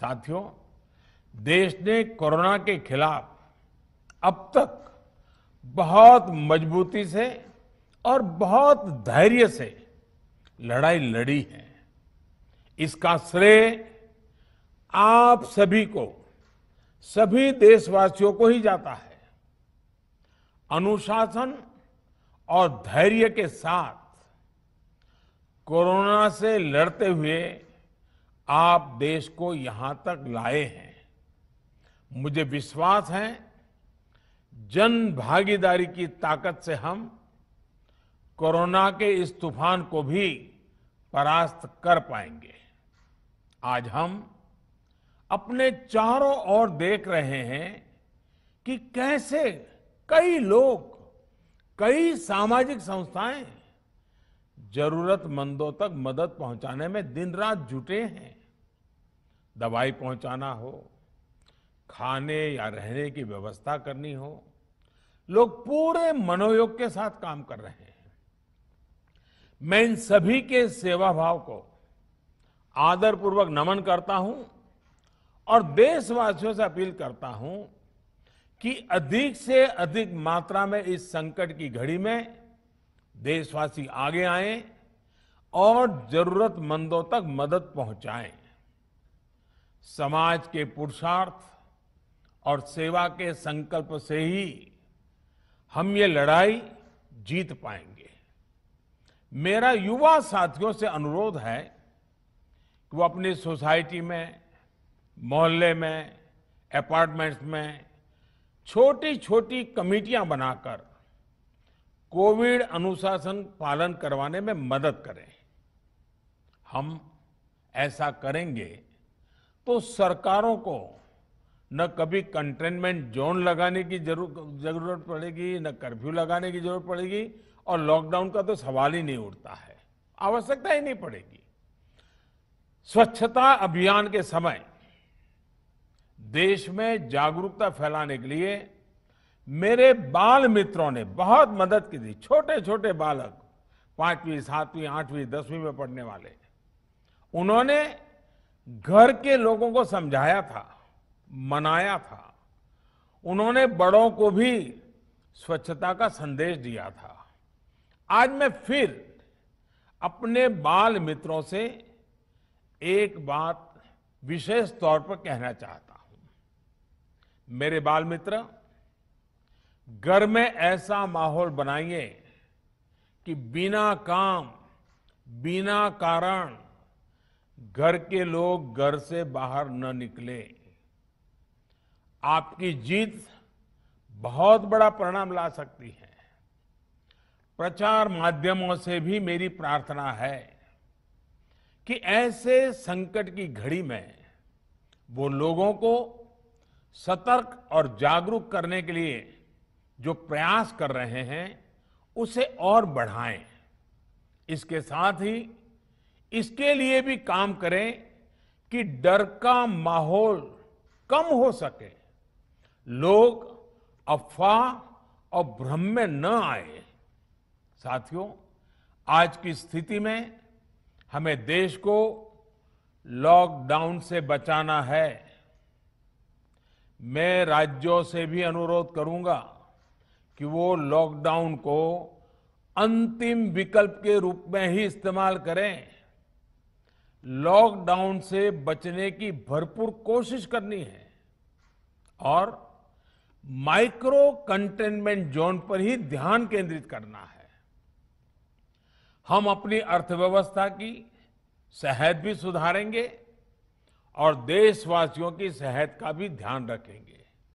साथियों देश ने कोरोना के खिलाफ अब तक बहुत मजबूती से और बहुत धैर्य से लड़ाई लड़ी है इसका श्रेय आप सभी को सभी देशवासियों को ही जाता है अनुशासन और धैर्य के साथ कोरोना से लड़ते हुए आप देश को यहां तक लाए हैं मुझे विश्वास है जन भागीदारी की ताकत से हम कोरोना के इस तूफान को भी परास्त कर पाएंगे आज हम अपने चारों ओर देख रहे हैं कि कैसे कई लोग कई सामाजिक संस्थाएं जरूरतमंदों तक मदद पहुंचाने में दिन रात जुटे हैं दवाई पहुंचाना हो खाने या रहने की व्यवस्था करनी हो लोग पूरे मनोयोग के साथ काम कर रहे हैं मैं इन सभी के सेवा भाव को आदरपूर्वक नमन करता हूं और देशवासियों से अपील करता हूं कि अधिक से अधिक मात्रा में इस संकट की घड़ी में देशवासी आगे आए और जरूरतमंदों तक मदद पहुंचाएं समाज के पुरुषार्थ और सेवा के संकल्प से ही हम ये लड़ाई जीत पाएंगे मेरा युवा साथियों से अनुरोध है कि वो अपनी सोसाइटी में मोहल्ले में अपार्टमेंट्स में छोटी छोटी कमेटियां बनाकर कोविड अनुशासन पालन करवाने में मदद करें हम ऐसा करेंगे तो सरकारों को न कभी कंटेनमेंट जोन लगाने की जरूरत पड़ेगी न कर्फ्यू लगाने की जरूरत पड़ेगी और लॉकडाउन का तो सवाल ही नहीं उठता है आवश्यकता ही नहीं पड़ेगी स्वच्छता अभियान के समय देश में जागरूकता फैलाने के लिए मेरे बाल मित्रों ने बहुत मदद की थी छोटे छोटे बालक पांचवी सातवीं आठवीं दसवीं में पढ़ने वाले उन्होंने घर के लोगों को समझाया था मनाया था उन्होंने बड़ों को भी स्वच्छता का संदेश दिया था आज मैं फिर अपने बाल मित्रों से एक बात विशेष तौर पर कहना चाहता हूं मेरे बाल मित्र घर में ऐसा माहौल बनाइए कि बिना काम बिना कारण घर के लोग घर से बाहर न निकले आपकी जीत बहुत बड़ा परिणाम ला सकती है प्रचार माध्यमों से भी मेरी प्रार्थना है कि ऐसे संकट की घड़ी में वो लोगों को सतर्क और जागरूक करने के लिए जो प्रयास कर रहे हैं उसे और बढ़ाएं इसके साथ ही इसके लिए भी काम करें कि डर का माहौल कम हो सके लोग अफवाह और भ्रम में न आए साथियों आज की स्थिति में हमें देश को लॉकडाउन से बचाना है मैं राज्यों से भी अनुरोध करूंगा कि वो लॉकडाउन को अंतिम विकल्प के रूप में ही इस्तेमाल करें लॉकडाउन से बचने की भरपूर कोशिश करनी है और माइक्रो कंटेनमेंट जोन पर ही ध्यान केंद्रित करना है हम अपनी अर्थव्यवस्था की सेहत भी सुधारेंगे और देशवासियों की सेहत का भी ध्यान रखेंगे